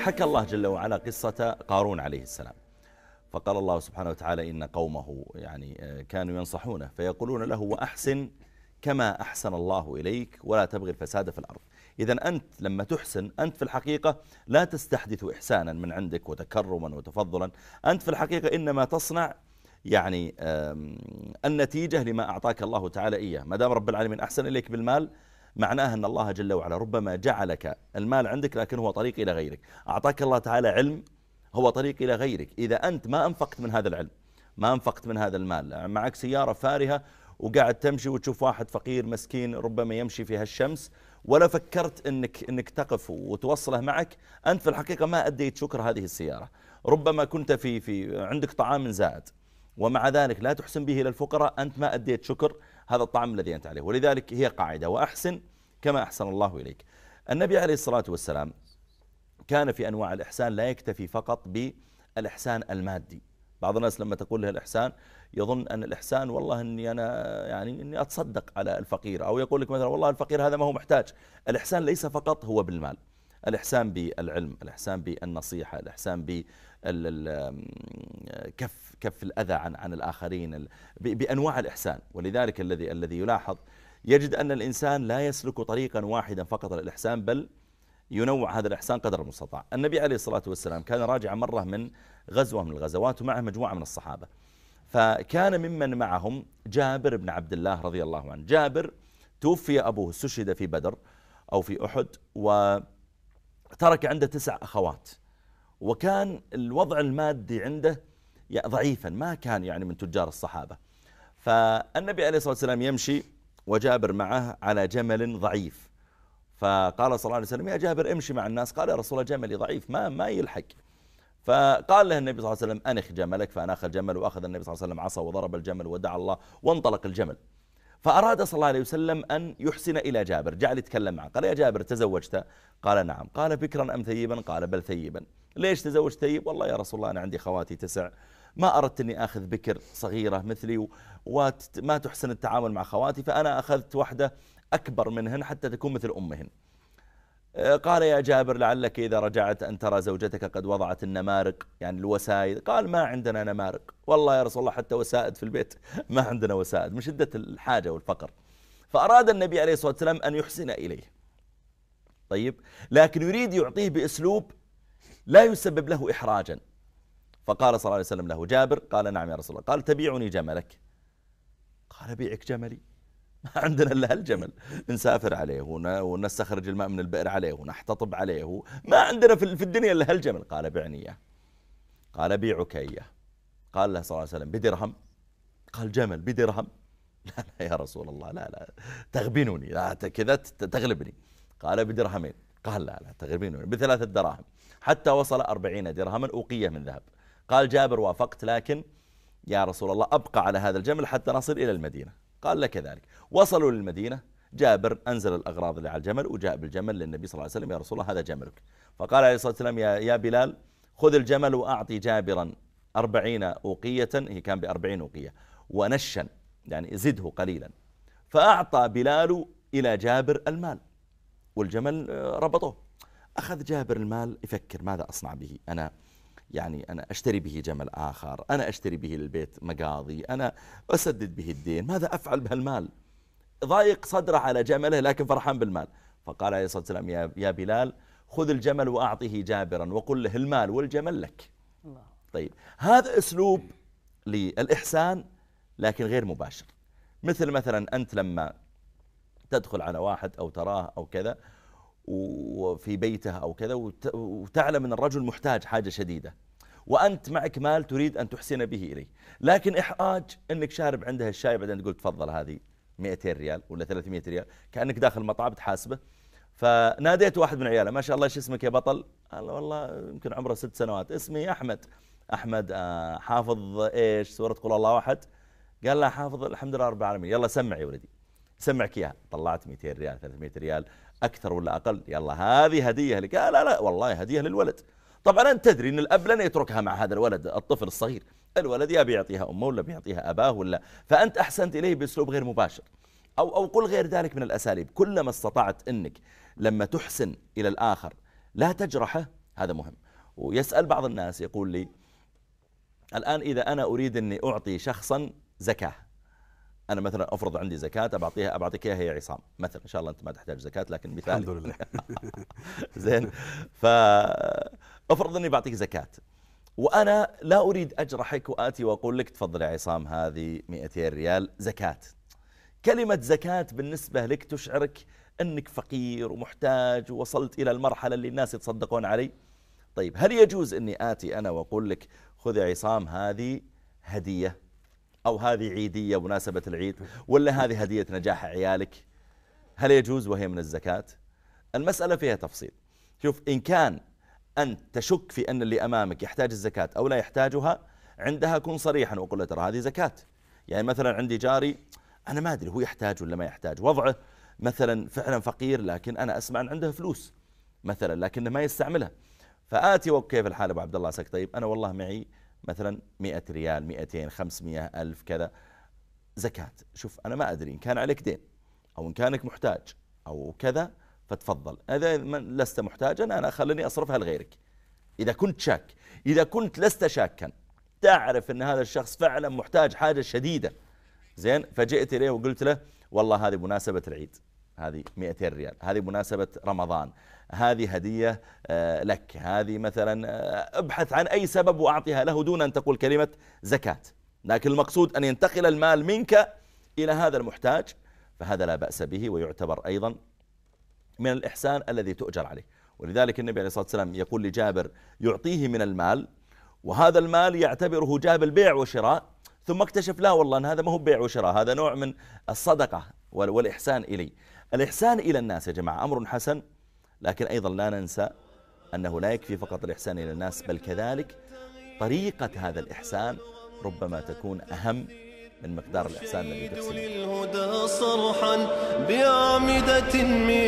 حكى الله جل وعلا قصة قارون عليه السلام فقال الله سبحانه وتعالى إن قومه يعني آه، كانوا ينصحونه فيقولون له وأحسن كما أحسن الله إليك ولا تبغي الفساد في الأرض إذا أنت لما تحسن أنت في الحقيقة لا تستحدث إحسانا من عندك وتكرما وتفضلا أنت في الحقيقة إنما تصنع يعني النتيجة لما أعطاك الله تعالى إياه ما دام رب العالمين أحسن إليك بالمال معناها أن الله جل وعلا ربما جعلك المال عندك لكن هو طريق إلى غيرك أعطاك الله تعالى علم هو طريق إلى غيرك إذا أنت ما أنفقت من هذا العلم ما أنفقت من هذا المال معك سيارة فارهة وقاعد تمشي وتشوف واحد فقير مسكين ربما يمشي في هالشمس ولا فكرت انك انك تقف وتوصله معك انت في الحقيقه ما اديت شكر هذه السياره ربما كنت في في عندك طعام زائد ومع ذلك لا تحسن به الى الفقراء انت ما اديت شكر هذا الطعم الذي أنت عليه ولذلك هي قاعدة وأحسن كما أحسن الله إليك النبي عليه الصلاة والسلام كان في أنواع الإحسان لا يكتفي فقط بالإحسان المادي بعض الناس لما تقول له الإحسان يظن أن الإحسان والله أني أنا يعني أني أتصدق على الفقير أو يقول لك مثلا والله الفقير هذا ما هو محتاج الإحسان ليس فقط هو بالمال الإحسان بالعلم الإحسان بالنصيحة الإحسان بكف كف الأذى عن عن الآخرين بأنواع الإحسان ولذلك الذي الذي يلاحظ يجد أن الإنسان لا يسلك طريقا واحدا فقط للإحسان بل ينوع هذا الإحسان قدر المستطاع النبي عليه الصلاة والسلام كان راجعا مرة من غزوة من الغزوات ومعه مجموعة من الصحابة فكان ممن معهم جابر بن عبد الله رضي الله عنه جابر توفي أبوه استشهد في بدر أو في أحد وقال ترك عنده تسع أخوات وكان الوضع المادي عنده ضعيفا ما كان يعني من تجار الصحابة فالنبي عليه الصلاة والسلام يمشي وجابر معه على جمل ضعيف فقال صلى الله عليه وسلم يا جابر امشي مع الناس قال يا رسول الله جملي ضعيف ما ما يلحق فقال له النبي صلى الله عليه وسلم أنخ جملك فأناخ الجمل وأخذ النبي صلى الله عليه وسلم عصا وضرب الجمل ودعا الله وانطلق الجمل فأراد صلى الله عليه وسلم أن يحسن إلى جابر جعل يتكلم معه قال يا جابر تزوجت قال نعم قال بكرا أم ثيبا قال بل ثيبا ليش تزوجت ثيب والله يا رسول الله أنا عندي خواتي تسع ما أردت أني أخذ بكر صغيرة مثلي وما تحسن التعامل مع خواتي فأنا أخذت وحدة أكبر منهن حتى تكون مثل أمهن آه، قال يا جابر لعلك إذا رجعت أن ترى زوجتك قد وضعت النمارق يعني الوسائد قال ما عندنا نمارق والله يا رسول الله حتى وسائد في البيت ما عندنا وسائد من شدة الحاجة والفقر فأراد النبي عليه الصلاة والسلام أن يحسن إليه طيب لكن يريد يعطيه بأسلوب لا يسبب له إحراجا فقال صلى الله عليه وسلم له جابر قال نعم يا رسول الله قال تبيعني جملك قال بيعك جملي ما عندنا الا هالجمل نسافر عليه ونستخرج الماء من البئر عليه ونحتطب عليه ما عندنا في الدنيا الا هالجمل قال بعني اياه قال بيعك اياه قال له صلى الله عليه وسلم بدرهم قال جمل بدرهم لا لا يا رسول الله لا لا تغبنني لا كذا تغلبني قال بدرهمين قال لا لا تغبنني بثلاثة دراهم حتى وصل أربعين درهما أوقية من ذهب قال جابر وافقت لكن يا رسول الله أبقى على هذا الجمل حتى نصل إلى المدينة قال لك كذلك وصلوا للمدينة جابر أنزل الأغراض اللي على الجمل وجاء بالجمل للنبي صلى الله عليه وسلم يا رسول الله هذا جملك فقال عليه الصلاة والسلام يا, بلال خذ الجمل وأعطي جابرا أربعين أوقية هي كان بأربعين أوقية ونشا يعني زده قليلا فأعطى بلال إلى جابر المال والجمل آه، ربطوه أخذ جابر المال يفكر ماذا أصنع به أنا يعني أنا أشتري به جمل آخر أنا أشتري به البيت مقاضي أنا أسدد به الدين ماذا أفعل بهالمال ضايق صدره على جمله لكن فرحان بالمال فقال عليه الصلاة والسلام يا بلال خذ الجمل وأعطه جابرا وقل له المال والجمل لك الله. طيب هذا أسلوب للإحسان لكن غير مباشر مثل مثلا أنت لما تدخل على واحد أو تراه أو كذا وفي بيتها أو كذا وتعلم أن الرجل محتاج حاجة شديدة وأنت معك مال تريد أن تحسن به إليه لكن إحراج أنك شارب عندها الشاي بعدين تقول تفضل هذه 200 ريال ولا 300 ريال كأنك داخل مطعم تحاسبه فناديت واحد من عياله ما شاء الله ايش اسمك يا بطل؟ قال والله يمكن عمره ست سنوات اسمي احمد احمد آه، حافظ ايش سوره قل الله واحد قال لا حافظ الحمد لله رب العالمين يلا سمع يا ولدي سمعك اياها طلعت 200 ريال 300 ريال اكثر ولا اقل يلا هذه هديه لك لا لا لا والله هديه للولد طبعا انت تدري ان الاب لن يتركها مع هذا الولد الطفل الصغير الولد يا بيعطيها امه ولا بيعطيها اباه ولا فانت احسنت اليه باسلوب غير مباشر او او قل غير ذلك من الاساليب كلما استطعت انك لما تحسن الى الاخر لا تجرحه هذا مهم ويسال بعض الناس يقول لي الان اذا انا اريد اني اعطي شخصا زكاه انا مثلا افرض عندي زكاه بعطيها بعطيك اياها هي عصام مثلا ان شاء الله انت ما تحتاج زكاه لكن مثال الحمد لله زين افرض اني بعطيك زكاه وانا لا اريد اجرحك واتي واقول لك تفضل يا عصام هذه 200 ريال زكاه كلمه زكاه بالنسبه لك تشعرك انك فقير ومحتاج ووصلت الى المرحله اللي الناس يتصدقون علي طيب هل يجوز اني اتي انا واقول لك خذ يا عصام هذه هديه أو هذه عيدية مناسبة العيد ولا هذه هدية نجاح عيالك هل يجوز وهي من الزكاة المسألة فيها تفصيل شوف إن كان أن تشك في أن اللي أمامك يحتاج الزكاة أو لا يحتاجها عندها كن صريحا وقل له ترى هذه زكاة يعني مثلا عندي جاري أنا ما أدري هو يحتاج ولا ما يحتاج وضعه مثلا فعلا فقير لكن أنا أسمع أن عنده فلوس مثلا لكنه ما يستعملها فآتي وكيف الحال أبو عبد الله طيب أنا والله معي مثلا 100 ريال 200 500 ألف كذا زكاة شوف أنا ما أدري إن كان عليك دين أو إن كانك محتاج أو كذا فتفضل إذا لست محتاجا أنا خلني أصرفها لغيرك إذا كنت شاك إذا كنت لست شاكا تعرف أن هذا الشخص فعلا محتاج حاجة شديدة زين فجئت إليه وقلت له والله هذه مناسبة العيد هذه 200 ريال هذه مناسبة رمضان هذه هدية آه، لك هذه مثلا آه، ابحث عن أي سبب وأعطيها له دون أن تقول كلمة زكاة لكن المقصود أن ينتقل المال منك إلى هذا المحتاج فهذا لا بأس به ويعتبر أيضا من الإحسان الذي تؤجر عليه ولذلك النبي عليه الصلاة والسلام يقول لجابر يعطيه من المال وهذا المال يعتبره جاب البيع وشراء ثم اكتشف لا والله أن هذا ما هو بيع وشراء هذا نوع من الصدقة والإحسان إلي الإحسان إلى الناس يا جماعة أمر حسن لكن أيضا لا ننسى أنه لا يكفي فقط الإحسان إلى الناس بل كذلك طريقة هذا الإحسان ربما تكون أهم من مقدار الإحسان الذي تحسنه